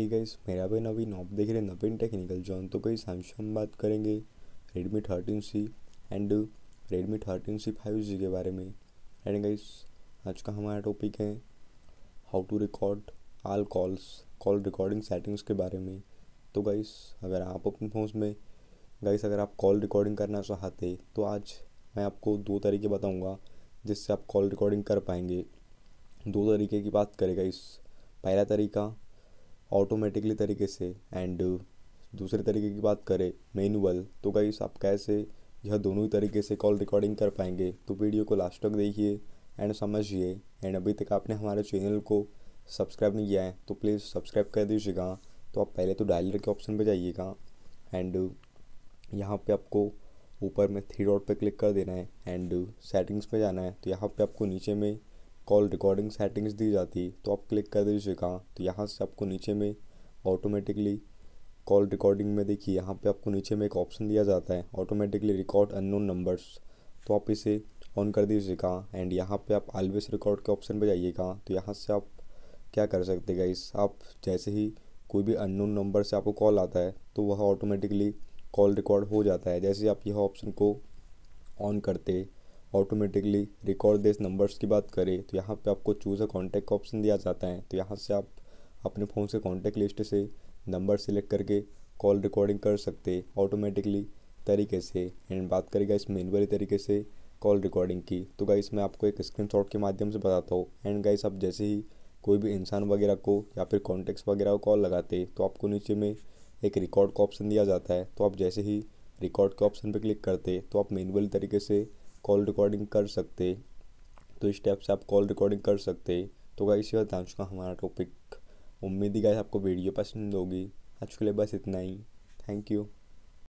ही guys मेरा भाई नवीन आप देख रहे हैं नवीन टेक्निकल जॉन तो कई हम हम बात करेंगे Redmi thirteen C and Redmi thirteen C five G के बारे में एंड गाइस आज का हमारा टॉपिक है how to record all calls call recording settings के बारे में तो गाइस अगर आप अपने फोन में गाइस अगर आप कॉल रिकॉर्डिंग करना चाहते तो आज मैं आपको दो तरीके बताऊँगा जिससे आप कॉल रिकॉर्डिंग कर पाएंगे दो तरीके की बात करेगा इस पहला तरीका ऑटोमेटिकली तरीके से एंड uh, दूसरे तरीके की बात करें मैनुअल तो गाइस आप कैसे यह दोनों ही तरीके से कॉल रिकॉर्डिंग कर पाएंगे तो वीडियो को लास्ट तक देखिए एंड समझिए एंड अभी तक आपने हमारे चैनल को सब्सक्राइब नहीं किया है तो प्लीज़ सब्सक्राइब कर दीजिएगा तो आप पहले तो डायलर के ऑप्शन पर जाइएगा एंड uh, यहाँ पे आपको ऊपर में थ्री डॉट पे क्लिक कर देना है एंड सेटिंग्स uh, पे जाना है तो यहाँ पे आपको नीचे में कॉल रिकॉर्डिंग सेटिंग्स दी जाती तो आप क्लिक कर दीजिएगा तो यहाँ से आपको नीचे में ऑटोमेटिकली कॉल रिकॉर्डिंग में देखिए यहाँ पे आपको नीचे में एक ऑप्शन दिया जाता है ऑटोमेटिकली रिकॉर्ड अननोन नंबर्स तो आप इसे ऑन कर दीजिएगा एंड यहाँ पे आप ऑलवेज रिकॉर्ड के ऑप्शन पे जाइएगा तो यहाँ से आप क्या कर सकते गाइस आप जैसे ही कोई भी अननोन नंबर से आपको कॉल आता है तो वह ऑटोमेटिकली कॉल रिकॉर्ड हो जाता है जैसे आप यह ऑप्शन को ऑन करते ऑटोमेटिकली रिकॉर्ड दिस नंबर्स की बात करें तो यहाँ पे आपको चूज़ अ कॉन्टैक्ट का ऑप्शन दिया जाता है तो यहाँ से आप अपने फ़ोन से कॉन्टैक्ट लिस्ट से नंबर सिलेक्ट करके कॉल रिकॉर्डिंग कर सकते ऑटोमेटिकली तरीके से एंड बात करेगा इस मैनुअली तरीके से कॉल रिकॉर्डिंग की तो गाइस मैं आपको एक स्क्रीन के माध्यम से बताता हूँ एंड गाइस आप जैसे ही कोई भी इंसान वगैरह को या फिर कॉन्टैक्ट्स वगैरह को कॉल लगाते तो आपको नीचे में एक रिकॉर्ड का ऑप्शन दिया जाता है तो आप जैसे ही रिकॉर्ड के ऑप्शन पर क्लिक करते तो आप मैनुअल तरीके से कॉल रिकॉर्डिंग कर सकते तो इस टाइप से आप कॉल रिकॉर्डिंग कर सकते तो गाइस इसी बात आज चुका हमारा टॉपिक उम्मीद ही गाइस आपको वीडियो पसंद होगी आज के लिए बस इतना ही थैंक यू